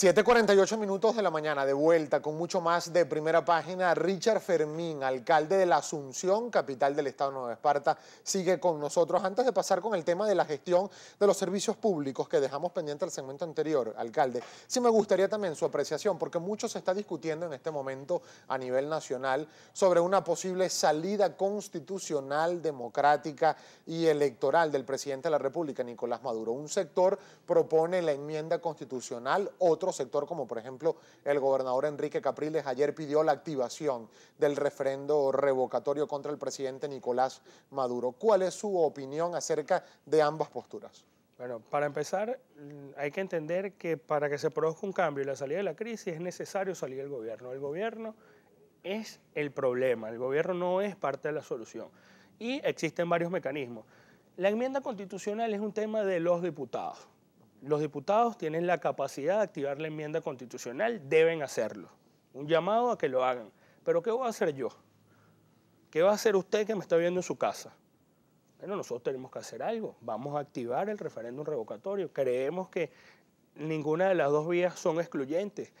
7.48 minutos de la mañana, de vuelta con mucho más de primera página. Richard Fermín, alcalde de la Asunción, capital del Estado de Nueva Esparta, sigue con nosotros. Antes de pasar con el tema de la gestión de los servicios públicos que dejamos pendiente al segmento anterior, alcalde, sí me gustaría también su apreciación, porque mucho se está discutiendo en este momento a nivel nacional sobre una posible salida constitucional, democrática y electoral del presidente de la República, Nicolás Maduro. Un sector propone la enmienda constitucional, otro sector, como por ejemplo el gobernador Enrique Capriles ayer pidió la activación del referendo revocatorio contra el presidente Nicolás Maduro. ¿Cuál es su opinión acerca de ambas posturas? Bueno, para empezar, mm, hay que entender que para que se produzca un cambio y la salida de la crisis es necesario salir del gobierno. El gobierno es el problema, el gobierno no es parte de la solución. Y existen varios mecanismos. La enmienda constitucional es un tema de los diputados. Los diputados tienen la capacidad de activar la enmienda constitucional, deben hacerlo. Un llamado a que lo hagan. Pero ¿qué voy a hacer yo? ¿Qué va a hacer usted que me está viendo en su casa? Bueno, nosotros tenemos que hacer algo. Vamos a activar el referéndum revocatorio. Creemos que ninguna de las dos vías son excluyentes.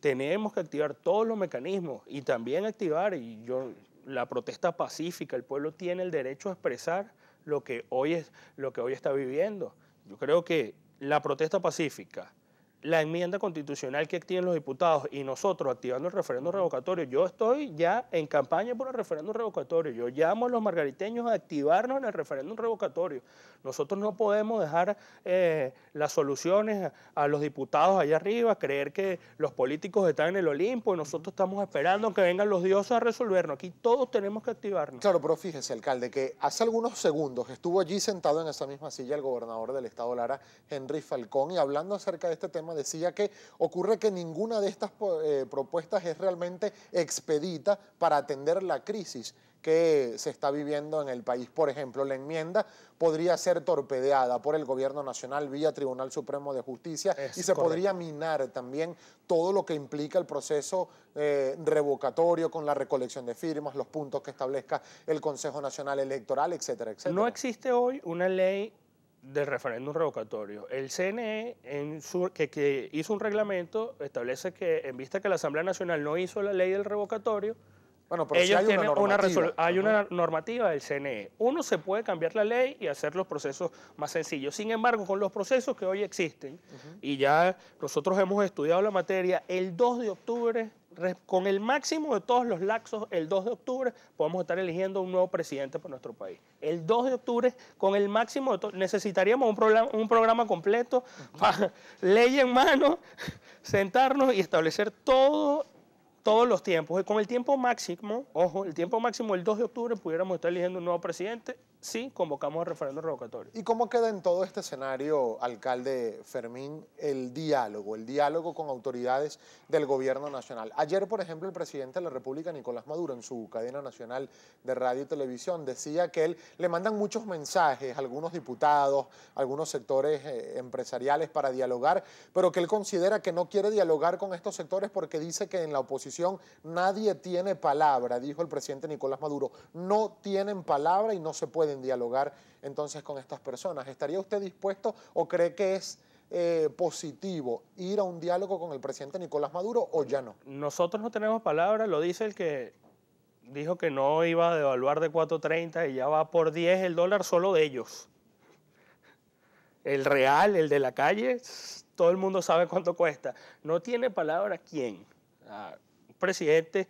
Tenemos que activar todos los mecanismos y también activar yo, la protesta pacífica. El pueblo tiene el derecho a expresar lo que hoy, es, lo que hoy está viviendo. Yo creo que la protesta pacífica la enmienda constitucional que tienen los diputados y nosotros activando el referéndum revocatorio. Yo estoy ya en campaña por el referéndum revocatorio. Yo llamo a los margariteños a activarnos en el referéndum revocatorio. Nosotros no podemos dejar eh, las soluciones a los diputados allá arriba, creer que los políticos están en el Olimpo y nosotros estamos esperando que vengan los dioses a resolvernos. Aquí todos tenemos que activarnos. Claro, pero fíjese, alcalde, que hace algunos segundos estuvo allí sentado en esa misma silla el gobernador del estado Lara, Henry Falcón, y hablando acerca de este tema decía que ocurre que ninguna de estas eh, propuestas es realmente expedita para atender la crisis que se está viviendo en el país. Por ejemplo, la enmienda podría ser torpedeada por el gobierno nacional vía Tribunal Supremo de Justicia y se podría minar también todo lo que implica el proceso eh, revocatorio con la recolección de firmas, los puntos que establezca el Consejo Nacional Electoral, etcétera, etcétera. No existe hoy una ley del referéndum revocatorio. El CNE, que, hizo un reglamento, establece que en vista que la Asamblea Nacional no hizo la ley del revocatorio, bueno, pero hay una, normativa, hay una normativa del CNE. Uno se puede cambiar la ley y hacer los procesos más sencillos. Sin embargo, con los procesos que hoy existen, y ya nosotros hemos estudiado la materia, el 2 de octubre con el máximo de todos los laxos, el 2 de octubre podemos estar eligiendo un nuevo presidente para nuestro país. El 2 de octubre, con el máximo de todos, necesitaríamos un programa, completo para ley en mano, sentarnos y establecer todo todos los tiempos. Y con el tiempo máximo, ojo, el tiempo máximo el 2 de octubre pudiéramos estar eligiendo un nuevo presidente si convocamos el referendo revocatorio. ¿Y cómo queda en todo este escenario, alcalde Fermín, el diálogo, el diálogo con autoridades del gobierno nacional? Ayer, por ejemplo, el presidente de la República, Nicolás Maduro, en su cadena nacional de radio y televisión, decía que él le mandan muchos mensajes a algunos diputados, a algunos sectores eh, empresariales para dialogar, pero que él considera que no quiere dialogar con estos sectores porque dice que en la oposición nadie tiene palabra, dijo el presidente Nicolás Maduro. No tienen palabra y no se pueden dialogar entonces con estas personas. ¿Estaría usted dispuesto o cree que es eh, positivo ir a un diálogo con el presidente Nicolás Maduro o ya no? Nosotros no tenemos palabra, lo dice el que dijo que no iba a devaluar de 4.30 y ya va por 10 el dólar solo de ellos. El real, el de la calle, todo el mundo sabe cuánto cuesta. No tiene palabra quién. Ah, presidente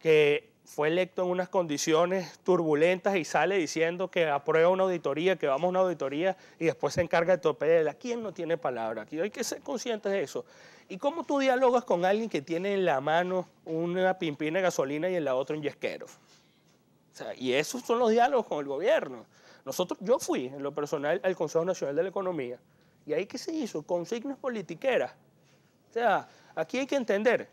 que fue electo en unas condiciones turbulentas y sale diciendo que aprueba una auditoría, que vamos a una auditoría y después se encarga de ¿A ¿Quién no tiene palabra? Aquí hay que ser conscientes de eso. ¿Y cómo tú dialogas con alguien que tiene en la mano una pimpina de gasolina y en la otra un yesquero? y esos son los diálogos con el gobierno. Nosotros, yo fui en lo personal al Consejo Nacional de la Economía y ahí qué se hizo consignas politiqueras. O sea, aquí hay que entender,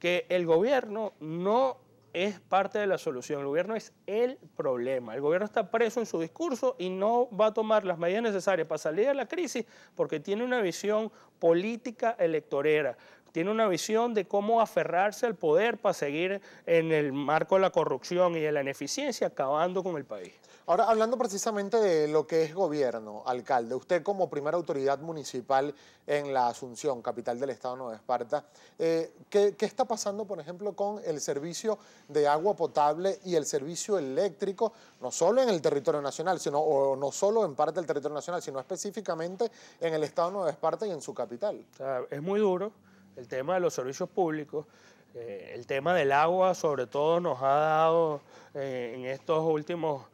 que el gobierno no es parte de la solución, el gobierno es el problema, el gobierno está preso en su discurso y no va a tomar las medidas necesarias para salir de la crisis porque tiene una visión política electorera, tiene una visión de cómo aferrarse al poder para seguir en el marco de la corrupción y de la ineficiencia, acabando con el país. Ahora, hablando precisamente de lo que es gobierno, alcalde, usted como primera autoridad municipal en la Asunción, capital del Estado Nueva Esparta, eh, ¿qué, está pasando, por ejemplo, con el servicio de agua potable y el servicio eléctrico, no solo en el territorio nacional, sino, o no solo en parte del territorio nacional, sino específicamente en el Estado Nueva Esparta y en su capital? es muy duro el tema de los servicios públicos, eh, el tema del agua sobre todo nos ha dado eh, en estos últimos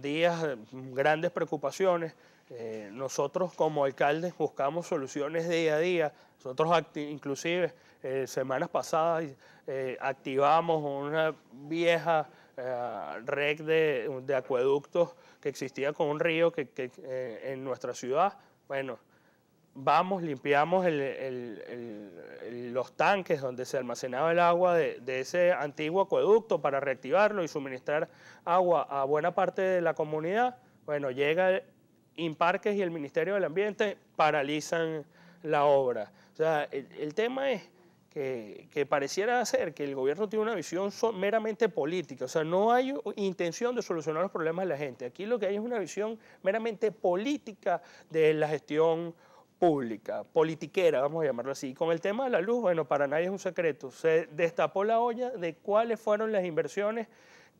días grandes preocupaciones. Eh, nosotros como alcaldes buscamos soluciones día a día. Nosotros inclusive semanas pasadas activamos una vieja red de, acueductos que existía con un río que, en nuestra ciudad. Bueno, vamos, limpiamos los tanques donde se almacenaba el agua de, ese antiguo acueducto para reactivarlo y suministrar agua a buena parte de la comunidad. Bueno, llega Imparques y el Ministerio del Ambiente, paralizan la obra. O sea, el, tema es que, pareciera ser que el gobierno tiene una visión meramente política. O sea, no hay intención de solucionar los problemas de la gente. Aquí lo que hay es una visión meramente política de la gestión pública, politiquera, vamos a llamarlo así. Y con el tema de la luz, bueno, para nadie es un secreto. Se destapó la olla de cuáles fueron las inversiones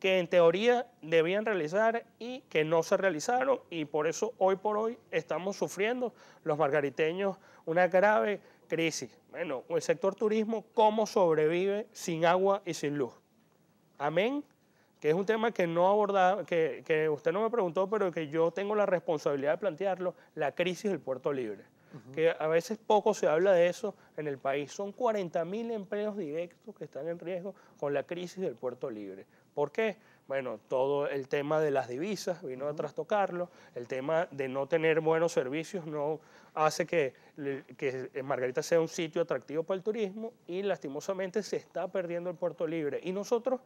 que en teoría debían realizar y que no se realizaron. Y por eso hoy por hoy estamos sufriendo los margariteños una grave crisis. Bueno, el sector turismo, ¿cómo sobrevive sin agua y sin luz? Amén que es un tema que no abordaba, que, que usted no me preguntó, pero que yo tengo la responsabilidad de plantearlo, la crisis del puerto libre que a veces poco se habla de eso en el país. Son 40.000 empleos directos que están en riesgo con la crisis del puerto libre. ¿Por qué? Bueno, todo el tema de las divisas vino a trastocarlo, el tema de no tener buenos servicios no hace que, que, Margarita sea un sitio atractivo para el turismo y lastimosamente se está perdiendo el puerto libre. Y nosotros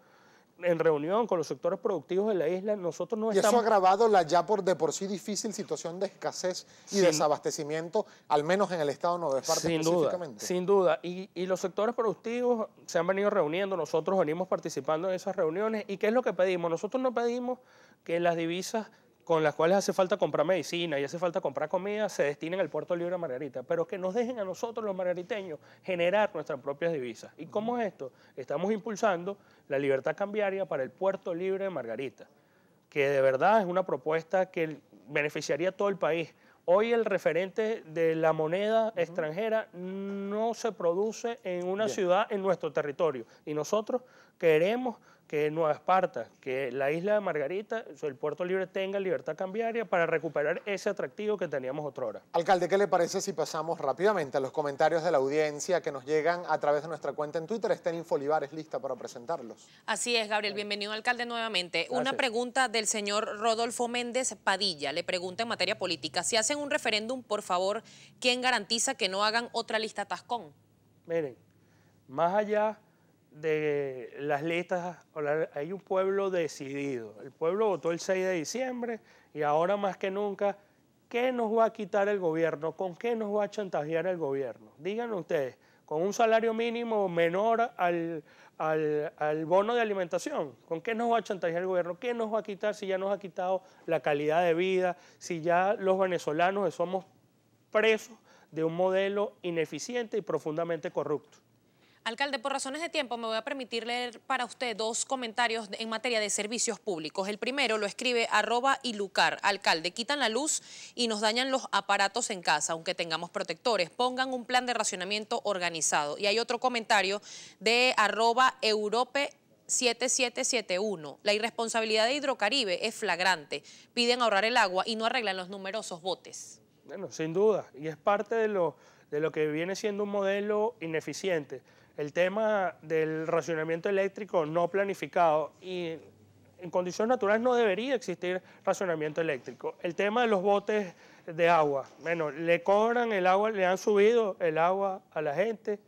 en reunión con los sectores productivos de la isla, nosotros no estamos... Y eso ha agravado la ya por de por sí difícil situación de escasez y desabastecimiento, al menos en el estado de Nueva sin específicamente. Duda, sin duda. Y, y los sectores productivos se han venido reuniendo, nosotros venimos participando en esas reuniones. ¿Y qué es lo que pedimos? Nosotros no pedimos que las divisas con las cuales hace falta comprar medicina y hace falta comprar comida, se destinen al puerto libre de Margarita, pero que nos dejen a nosotros los margariteños generar nuestras propias divisas. ¿Y cómo es esto? Estamos impulsando la libertad cambiaria para el puerto libre de Margarita, que de verdad es una propuesta que beneficiaría a todo el país. Hoy el referente de la moneda extranjera no se produce en una ciudad en nuestro territorio y nosotros queremos que Nueva Esparta, que la isla de Margarita, el puerto libre tenga libertad cambiaria para recuperar ese atractivo que teníamos otrora. Alcalde, ¿qué le parece si pasamos rápidamente a los comentarios de la audiencia que nos llegan a través de nuestra cuenta en Twitter? Estén Infolivares lista para presentarlos. Así es, Gabriel. Bienvenido, alcalde, nuevamente. Una pregunta del señor Rodolfo Méndez Padilla. Le pregunta en materia política, si hacen un referéndum, por favor, ¿quién garantiza que no hagan otra lista tascón? Miren, más allá de las listas, hay un pueblo decidido. El pueblo votó el 6 de diciembre y ahora más que nunca, ¿qué nos va a quitar el gobierno? ¿Con qué nos va a chantajear el gobierno? Díganlo ustedes, ¿con un salario mínimo menor al, al bono de alimentación? ¿Con qué nos va a chantajear el gobierno? ¿Qué nos va a quitar si ya nos ha quitado la calidad de vida? Si ya los venezolanos somos presos de un modelo ineficiente y profundamente corrupto. Alcalde, por razones de tiempo me voy a permitir leer para usted dos comentarios en materia de servicios públicos. El primero lo escribe arroba y lucar. Alcalde, quitan la luz y nos dañan los aparatos en casa, aunque tengamos protectores. Pongan un plan de racionamiento organizado. Y hay otro comentario de arroba europe 7771. La irresponsabilidad de Hidrocaribe es flagrante. Piden ahorrar el agua y no arreglan los numerosos botes. Bueno, sin duda, y es parte de lo, de lo que viene siendo un modelo ineficiente. El tema del racionamiento eléctrico no planificado y en condiciones naturales no debería existir racionamiento eléctrico. El tema de los botes de agua, bueno, le cobran el agua, le han subido el agua a la gente,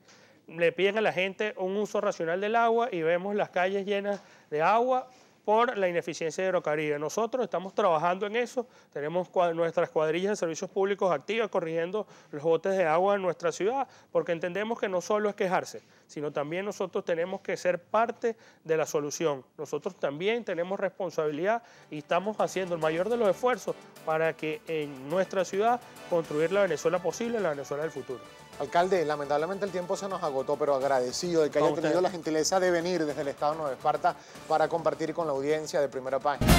le piden a la gente un uso racional del agua y vemos las calles llenas de agua por la ineficiencia de Rocaría. Nosotros estamos trabajando en eso, tenemos nuestras cuadrillas de servicios públicos activas corrigiendo los botes de agua en nuestra ciudad, porque entendemos que no solo es quejarse, sino también nosotros tenemos que ser parte de la solución. Nosotros también tenemos responsabilidad y estamos haciendo el mayor de los esfuerzos para que en nuestra ciudad construir la Venezuela posible, la Venezuela del futuro. Alcalde, lamentablemente el tiempo se nos agotó, pero agradecido de que haya tenido la gentileza de venir desde el Estado Nueva Esparta para compartir con la audiencia de Primera Página.